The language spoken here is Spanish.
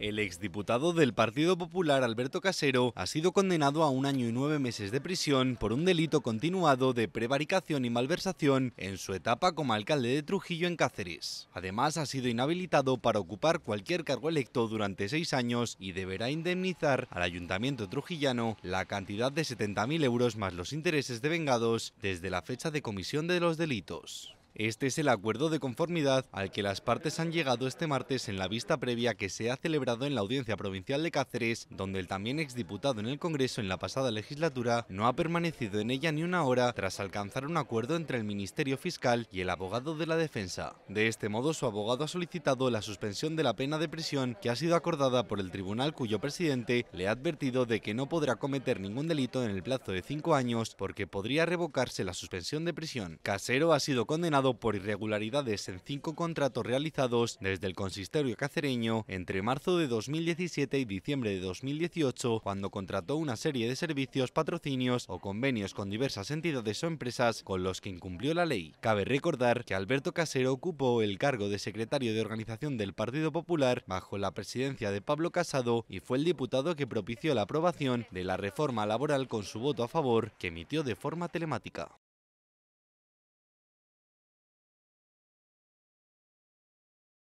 El exdiputado del Partido Popular, Alberto Casero, ha sido condenado a un año y nueve meses de prisión por un delito continuado de prevaricación y malversación en su etapa como alcalde de Trujillo en Cáceres. Además, ha sido inhabilitado para ocupar cualquier cargo electo durante seis años y deberá indemnizar al ayuntamiento trujillano la cantidad de 70.000 euros más los intereses de vengados desde la fecha de comisión de los delitos. Este es el acuerdo de conformidad al que las partes han llegado este martes en la vista previa que se ha celebrado en la Audiencia Provincial de Cáceres, donde el también exdiputado en el Congreso en la pasada legislatura no ha permanecido en ella ni una hora tras alcanzar un acuerdo entre el Ministerio Fiscal y el abogado de la defensa. De este modo, su abogado ha solicitado la suspensión de la pena de prisión que ha sido acordada por el tribunal cuyo presidente le ha advertido de que no podrá cometer ningún delito en el plazo de cinco años porque podría revocarse la suspensión de prisión. Casero ha sido condenado por irregularidades en cinco contratos realizados desde el consistorio cacereño entre marzo de 2017 y diciembre de 2018, cuando contrató una serie de servicios, patrocinios o convenios con diversas entidades o empresas con los que incumplió la ley. Cabe recordar que Alberto Casero ocupó el cargo de secretario de organización del Partido Popular bajo la presidencia de Pablo Casado y fue el diputado que propició la aprobación de la reforma laboral con su voto a favor que emitió de forma telemática.